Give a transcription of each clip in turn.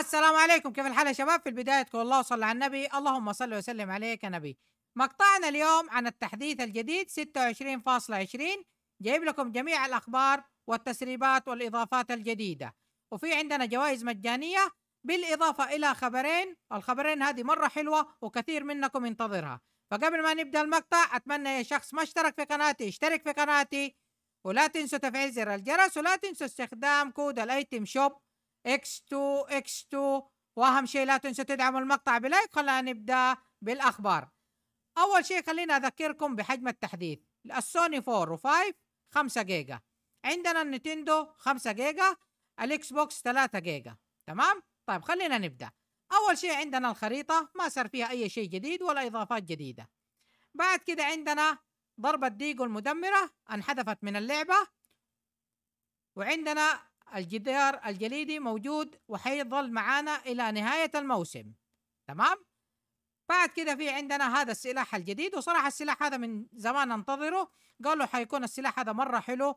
السلام عليكم كيف الحال يا شباب في البداية تقول الله صلى على النبي اللهم صل وسلم عليك يا نبي مقطعنا اليوم عن التحديث الجديد 26.20 جايب لكم جميع الأخبار والتسريبات والإضافات الجديدة وفي عندنا جوائز مجانية بالإضافة إلى خبرين الخبرين هذه مرة حلوة وكثير منكم ينتظرها فقبل ما نبدأ المقطع أتمنى يا شخص ما اشترك في قناتي اشترك في قناتي ولا تنسوا تفعيل زر الجرس ولا تنسوا استخدام كود الايتم شوب اكس 2 اكس 2 واهم شيء لا تنسوا تدعموا المقطع بلايك خلينا نبدا بالاخبار اول شيء خلينا اذكركم بحجم التحديث السوني 4 و5 5 جيجا عندنا النتندو 5 جيجا الاكس بوكس 3 جيجا تمام طيب خلينا نبدأ أول شيء عندنا الخريطة ما صار فيها أي شيء جديد ولا إضافات جديدة بعد كده عندنا ضربة ديجو المدمرة انحذفت من اللعبة وعندنا الجدار الجليدي موجود وحيظل معانا إلى نهاية الموسم تمام بعد كده في عندنا هذا السلاح الجديد وصراحة السلاح هذا من زمان انتظره قالوا حيكون السلاح هذا مرة حلو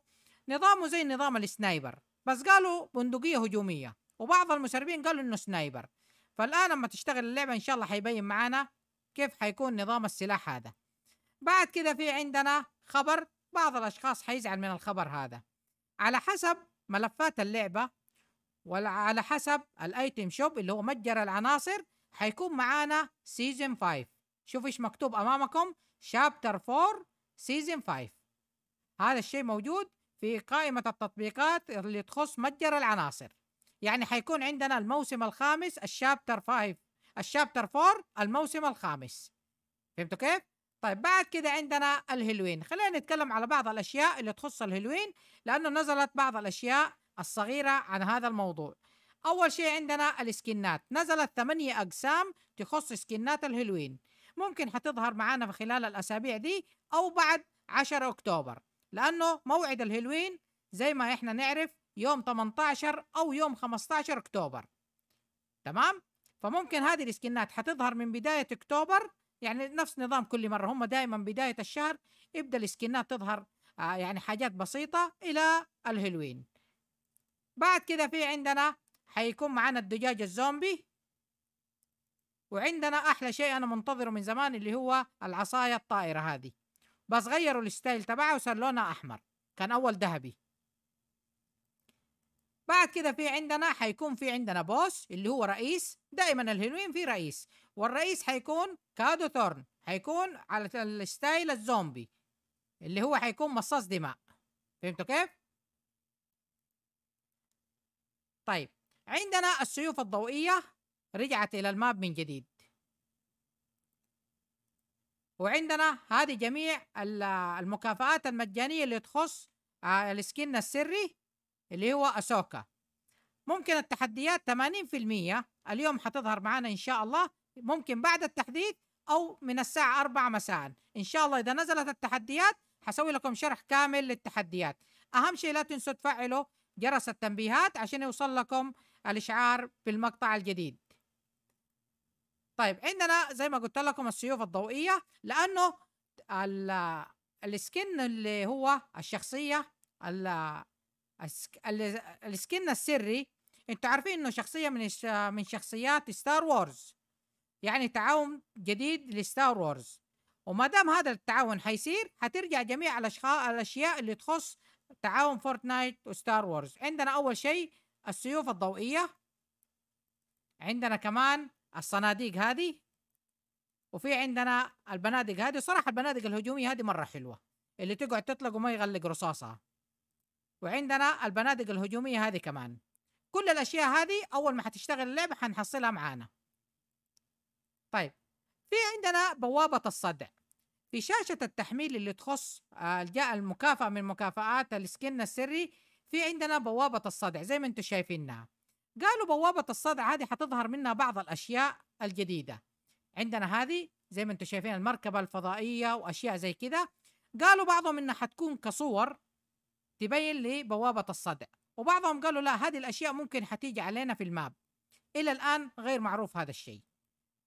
نظامه زي نظام السنايبر بس قالوا بندقية هجومية وبعض المسربين قالوا انه سنايبر فالان لما تشتغل اللعبه ان شاء الله حيبين معانا كيف حيكون نظام السلاح هذا بعد كذا في عندنا خبر بعض الاشخاص حيزعل من الخبر هذا على حسب ملفات اللعبه وعلى حسب الايتم شوب اللي هو متجر العناصر حيكون معانا سيزون 5 شوف ايش مكتوب امامكم شابتر 4 سيزون 5 هذا الشيء موجود في قائمه التطبيقات اللي تخص متجر العناصر يعني حيكون عندنا الموسم الخامس الشابتر 5 الشابتر 4 الموسم الخامس فهمتوا كيف؟ طيب بعد كده عندنا الهلوين خلينا نتكلم على بعض الأشياء اللي تخص الهلوين لأنه نزلت بعض الأشياء الصغيرة عن هذا الموضوع أول شيء عندنا الاسكنات نزلت ثمانية أقسام تخص اسكنات الهلوين ممكن حتظهر معانا في خلال الأسابيع دي أو بعد 10 أكتوبر لأنه موعد الهلوين زي ما إحنا نعرف يوم 18 أو يوم 15 أكتوبر تمام فممكن هذه الاسكنات حتظهر من بداية أكتوبر يعني نفس نظام كل مرة هم دائما بداية الشهر يبدأ الاسكنات تظهر آه، يعني حاجات بسيطة إلى الهلوين بعد كده في عندنا حيكون معنا الدجاج الزومبي وعندنا أحلى شيء أنا منتظره من زمان اللي هو العصاية الطائرة هذه بس غيروا الستايل تبعه وصار لونها أحمر كان أول ذهبي بعد كده في عندنا هيكون في عندنا بوس اللي هو رئيس دائما الهيروين في رئيس والرئيس هيكون كادو تورن هيكون على الستايل الزومبي اللي هو هيكون مصاص دماء فهمتوا كيف؟ طيب عندنا السيوف الضوئية رجعت إلى الماب من جديد وعندنا هذه جميع المكافآت المجانية اللي تخص آه، السكن السري اللي هو أسوكا ممكن التحديات 80% اليوم حتظهر معانا إن شاء الله ممكن بعد التحديث أو من الساعة 4 مساء إن شاء الله إذا نزلت التحديات حسوي لكم شرح كامل للتحديات أهم شيء لا تنسوا تفعلوا جرس التنبيهات عشان يوصل لكم الإشعار بالمقطع الجديد طيب عندنا زي ما قلت لكم السيوف الضوئية لأنه السكن اللي هو الشخصية السكن السري انتوا عارفين انه شخصيه من من شخصيات ستار وورز يعني تعاون جديد لستار وورز وما دام هذا التعاون حيصير حترجع جميع الاشخاص الاشياء اللي تخص تعاون فورتنايت وستار وورز عندنا اول شيء السيوف الضوئيه عندنا كمان الصناديق هذه وفي عندنا البنادق هذه صراحه البنادق الهجوميه هذه مره حلوه اللي تقعد تطلق وما يغلق رصاصها وعندنا البنادق الهجوميه هذه كمان كل الاشياء هذه اول ما حتشتغل اللعبه حنحصلها معانا طيب في عندنا بوابه الصدع في شاشه التحميل اللي تخص آه، المكافاه من مكافآت السكن السري في عندنا بوابه الصدع زي ما انتم شايفينها قالوا بوابه الصدع هذه حتظهر منها بعض الاشياء الجديده عندنا هذه زي ما انتم شايفين المركبه الفضائيه واشياء زي كده قالوا بعضهم انها حتكون كصور تبين لبوابة الصدع وبعضهم قالوا لا هذه الأشياء ممكن حتيجي علينا في الماب إلى الآن غير معروف هذا الشيء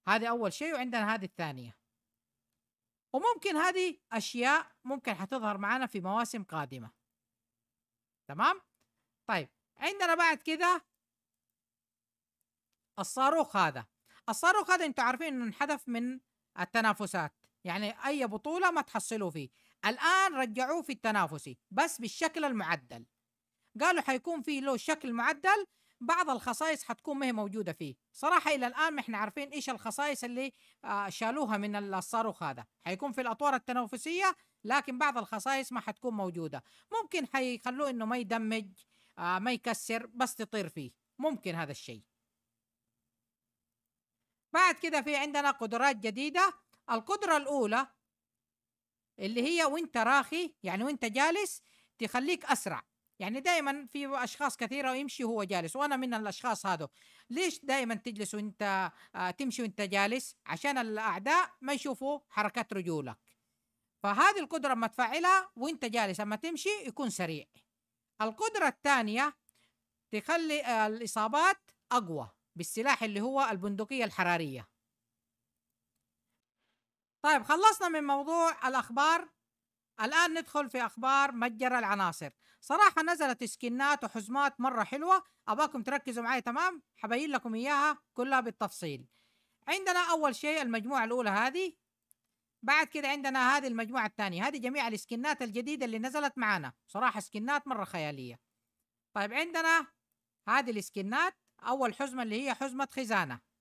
هذه أول شيء وعندنا هذه الثانية وممكن هذه أشياء ممكن حتظهر معنا في مواسم قادمة تمام؟ طيب عندنا بعد كذا الصاروخ هذا الصاروخ هذا انتوا عارفين انه انحذف من التنافسات يعني اي بطولة ما تحصلوا فيه الآن رجعوه في التنافسي بس بالشكل المعدل قالوا حيكون فيه له شكل معدل بعض الخصائص حتكون ما هي موجودة فيه صراحة إلى الآن ما احنا عارفين إيش الخصائص اللي آه، شالوها من الصاروخ هذا حيكون في الأطوار التنافسية لكن بعض الخصائص ما حتكون موجودة ممكن حيخلوه إنه ما يدمج آه، ما يكسر بس تطير فيه ممكن هذا الشيء بعد كده في عندنا قدرات جديدة القدرة الأولى اللي هي وانت راخي يعني وانت جالس تخليك اسرع يعني دائما في اشخاص كثيره ويمشي وهو جالس وانا من الاشخاص هذو ليش دائما تجلس وانت آه، تمشي وانت جالس عشان الاعداء ما يشوفوا حركات رجولك فهذه القدره اما تفعلها وانت جالس اما تمشي يكون سريع القدره الثانيه تخلي آه، الاصابات اقوى بالسلاح اللي هو البندقيه الحراريه طيب خلصنا من موضوع الأخبار الآن ندخل في أخبار متجر العناصر صراحة نزلت سكنات وحزمات مرة حلوة أباكم تركزوا معي تمام حبين لكم إياها كلها بالتفصيل عندنا أول شيء المجموعة الأولى هذه بعد كده عندنا هذه المجموعة الثانية هذه جميع السكنات الجديدة اللي نزلت معنا صراحة سكنات مرة خيالية طيب عندنا هذه السكنات أول حزمة اللي هي حزمة خزانة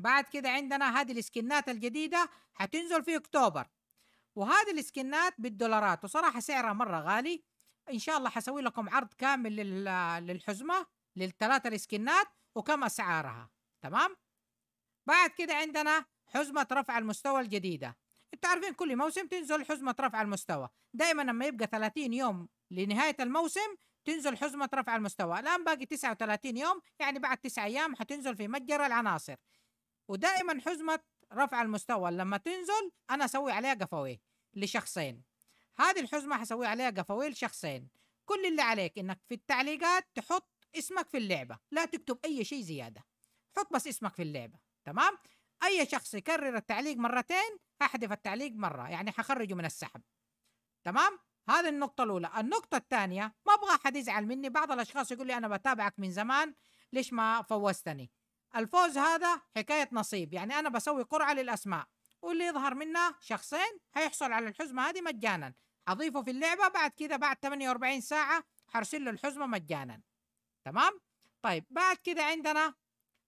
بعد كده عندنا هذه السكنات الجديدة هتنزل في أكتوبر وهذه السكنات بالدولارات وصراحة سعرها مرة غالي إن شاء الله حسوي لكم عرض كامل للحزمة للثلاثة السكنات وكم أسعارها تمام بعد كده عندنا حزمة رفع المستوى الجديدة انتوا عارفين كل موسم تنزل حزمة رفع المستوى دائما لما يبقى 30 يوم لنهاية الموسم تنزل حزمة رفع المستوى الآن باقي 39 يوم يعني بعد 9 أيام حتنزل في متجر العناصر ودائما حزمه رفع المستوى لما تنزل انا اسوي عليها قفويه لشخصين هذه الحزمه حسوي عليها قفويه لشخصين كل اللي عليك انك في التعليقات تحط اسمك في اللعبه لا تكتب اي شيء زياده حط بس اسمك في اللعبه تمام اي شخص يكرر التعليق مرتين احذف التعليق مره يعني حخرجه من السحب تمام هذه النقطة الأولى، النقطة الثانية ما أبغى أحد يزعل مني، بعض الأشخاص يقول لي أنا بتابعك من زمان ليش ما فوزتني؟ الفوز هذا حكاية نصيب يعني أنا بسوي قرعة للأسماء واللي يظهر منها شخصين هيحصل على الحزمة هذه مجانا أضيفه في اللعبة بعد كذا بعد 48 ساعة حرسل له الحزمة مجانا تمام طيب بعد كذا عندنا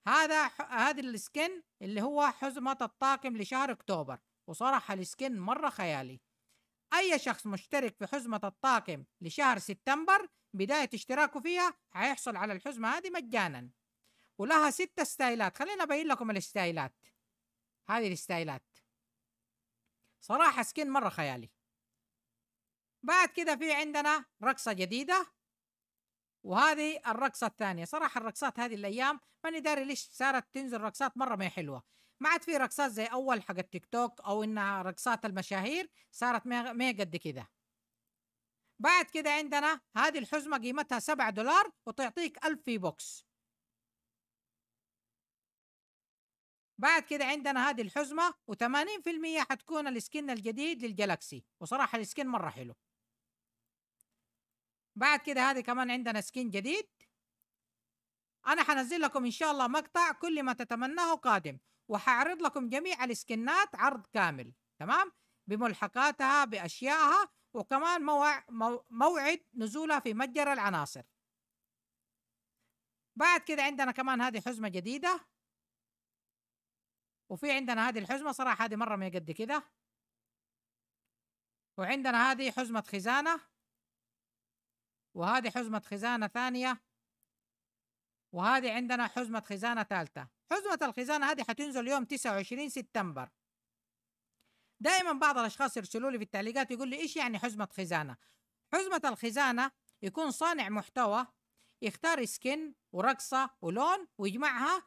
هذا هذا السكن اللي هو حزمة الطاقم لشهر أكتوبر وصراحة السكن مرة خيالي أي شخص مشترك في حزمة الطاقم لشهر سبتمبر بداية اشتراكه فيها هيحصل على الحزمة هذه مجانا ولها ستة ستايلات خلينا ابين لكم الستايلات هذه الستايلات صراحة سكين مرة خيالي بعد كده في عندنا رقصة جديدة وهذه الرقصة الثانية صراحة الرقصات هذه الأيام ماني داري ليش صارت تنزل رقصات مرة ما حلوة ما عاد في رقصات زي أول حق التيك توك أو إنها رقصات المشاهير صارت ما قد كده بعد كده عندنا هذه الحزمة قيمتها 7 دولار وتعطيك 1000 في بوكس بعد كده عندنا هذه الحزمه و80% حتكون السكن الجديد للجلاكسي وصراحه السكن مره حلو بعد كده هذه كمان عندنا سكين جديد انا حنزل لكم ان شاء الله مقطع كل ما تتمناه قادم وحعرض لكم جميع السكنات عرض كامل تمام بملحقاتها باشيائها وكمان موعد نزولها في متجر العناصر بعد كده عندنا كمان هذه حزمه جديده وفي عندنا هذه الحزمه صراحه هذه مره ما قد كذا وعندنا هذه حزمه خزانه وهذه حزمه خزانه ثانيه وهذه عندنا حزمه خزانه ثالثه حزمه الخزانه هذه حتنزل يوم 29 سبتمبر دائما بعض الاشخاص يرسلوا لي في التعليقات يقول لي ايش يعني حزمه خزانه حزمه الخزانه يكون صانع محتوى يختار سكن ورقصه ولون ويجمعها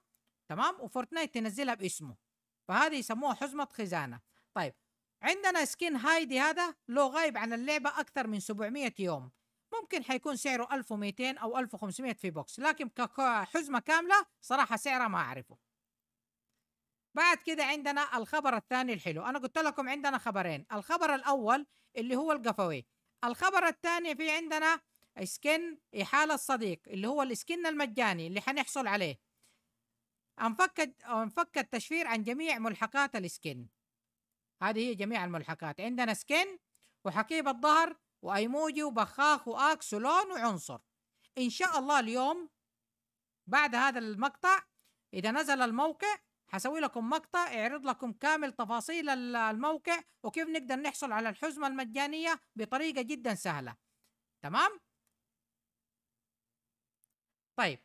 تمام وفورتنايت تنزلها باسمه فهذه يسموها حزمة خزانة طيب عندنا سكين هايدي هذا لو غايب عن اللعبة أكثر من 700 يوم ممكن حيكون سعره 1200 أو 1500 في بوكس لكن كحزمة كاملة صراحة سعرها ما أعرفه بعد كده عندنا الخبر الثاني الحلو أنا قلت لكم عندنا خبرين الخبر الأول اللي هو القفوي الخبر الثاني في عندنا سكن إحالة الصديق اللي هو السكن المجاني اللي حنحصل عليه انفك انفك التشفير عن جميع ملحقات السكن هذه هي جميع الملحقات عندنا سكن وحقيبة ظهر وايموجي وبخاخ واكس ولون وعنصر ان شاء الله اليوم بعد هذا المقطع اذا نزل الموقع حسوي لكم مقطع يعرض لكم كامل تفاصيل الموقع وكيف نقدر نحصل على الحزمة المجانية بطريقة جدا سهلة تمام؟ طيب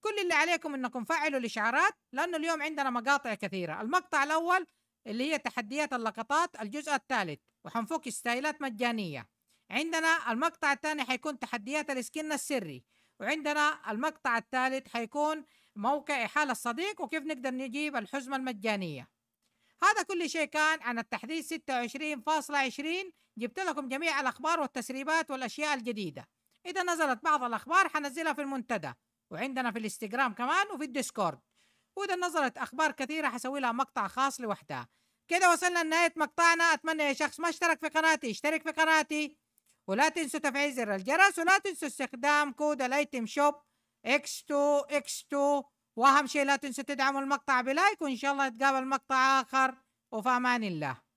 كل اللي عليكم انكم فعلوا الاشعارات لانه اليوم عندنا مقاطع كثيره المقطع الاول اللي هي تحديات اللقطات الجزء الثالث وحنفك ستايلات مجانيه عندنا المقطع الثاني حيكون تحديات السكن السري وعندنا المقطع الثالث حيكون موقع إحالة الصديق وكيف نقدر نجيب الحزمة المجانية هذا كل شيء كان عن التحديث 26.20 جبت لكم جميع الأخبار والتسريبات والأشياء الجديدة إذا نزلت بعض الأخبار حنزلها في المنتدى وعندنا في الانستجرام كمان وفي الديسكورد وإذا نظرت أخبار كثيرة حسوي لها مقطع خاص لوحدها كده وصلنا لنهاية مقطعنا أتمنى يا شخص ما اشترك في قناتي اشترك في قناتي ولا تنسوا تفعيل زر الجرس ولا تنسوا استخدام كود الايتم شوب اكس 2 اكس 2 واهم شيء لا تنسوا تدعموا المقطع بلايك وان شاء الله نتقابل مقطع اخر وفي امان الله